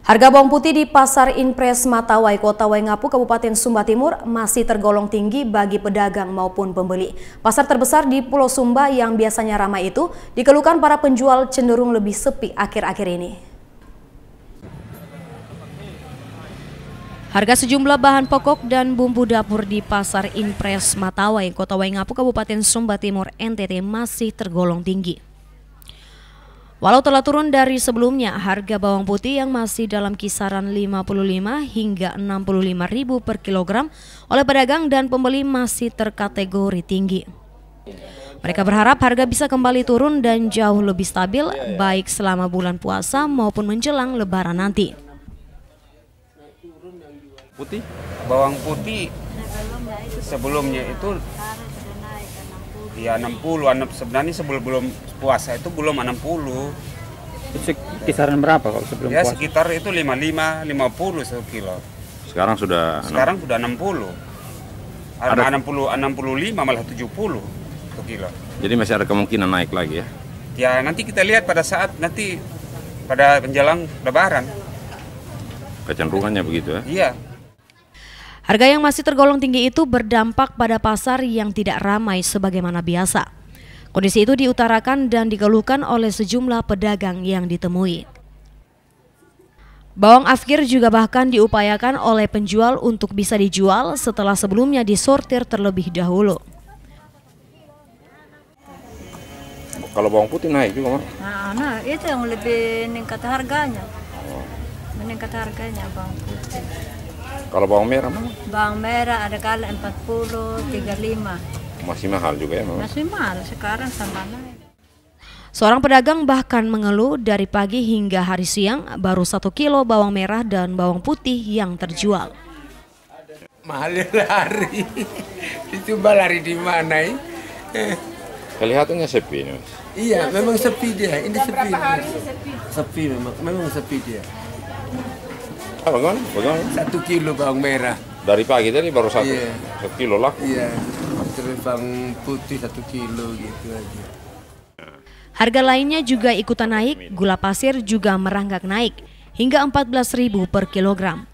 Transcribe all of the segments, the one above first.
Harga bawang putih di Pasar Impres Matawai, Kota Waingapu, Kabupaten Sumba Timur masih tergolong tinggi bagi pedagang maupun pembeli. Pasar terbesar di Pulau Sumba yang biasanya ramai itu dikeluhkan para penjual cenderung lebih sepi akhir-akhir ini. Harga sejumlah bahan pokok dan bumbu dapur di Pasar Impres Matawai, Kota Waingapu, Kabupaten Sumba Timur, NTT masih tergolong tinggi. Walau telah turun dari sebelumnya, harga bawang putih yang masih dalam kisaran 55 hingga 65 ribu per kilogram oleh pedagang dan pembeli masih terkategori tinggi. Mereka berharap harga bisa kembali turun dan jauh lebih stabil iya, iya. baik selama bulan puasa maupun menjelang lebaran nanti. Putih, bawang putih sebelumnya itu ya 60 sebenarnya sebelum belum puasa itu belum 60 kisaran berapa kalau sebelum ya, puasa? Ya sekitar itu 55 50 satu kilo sekarang sudah sekarang 6. sudah 60 ada 60 65 malah 70 satu kilo jadi masih ada kemungkinan naik lagi ya ya nanti kita lihat pada saat nanti pada menjelang lebaran kecenderungannya begitu ya iya Harga yang masih tergolong tinggi itu berdampak pada pasar yang tidak ramai sebagaimana biasa. Kondisi itu diutarakan dan dikeluhkan oleh sejumlah pedagang yang ditemui. Bawang afkir juga bahkan diupayakan oleh penjual untuk bisa dijual setelah sebelumnya disortir terlebih dahulu. Kalau bawang putih naik juga, Mak? Nah, nah itu yang lebih meningkat harganya. Oh. Meningkat harganya bawang putih. Kalau bawang merah mana? Bawang merah ada kala 40, 35. Masih mahal juga ya? Memang? Masih mahal sekarang sama naik. Seorang pedagang bahkan mengeluh dari pagi hingga hari siang baru satu kilo bawang merah dan bawang putih yang terjual. Mahal ya lari, itu lari di mana? Eh? Kelihatannya sepi nih. Iya, memang sepi dia. Ini sepi? Sepi memang, memang sepi dia. Ah, bagaimana? Bagaimana? Satu kilo bawang merah. Dari pagi tadi baru satu? Iya. Satu kilo lah? Iya. Terus bawang putih satu kilo gitu aja. Harga lainnya juga ikutan naik, gula pasir juga merangkak naik hingga 14.000 per kilogram.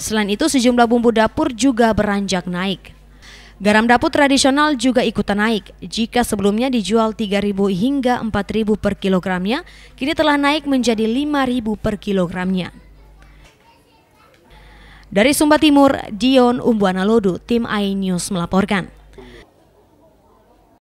Selain itu sejumlah bumbu dapur juga beranjak naik. Garam dapur tradisional juga ikutan naik. Jika sebelumnya dijual 3.000 hingga 4.000 per kilogramnya, kini telah naik menjadi 5.000 per kilogramnya. Dari Sumba Timur, Dion Umbuana Lodu, tim AI News melaporkan.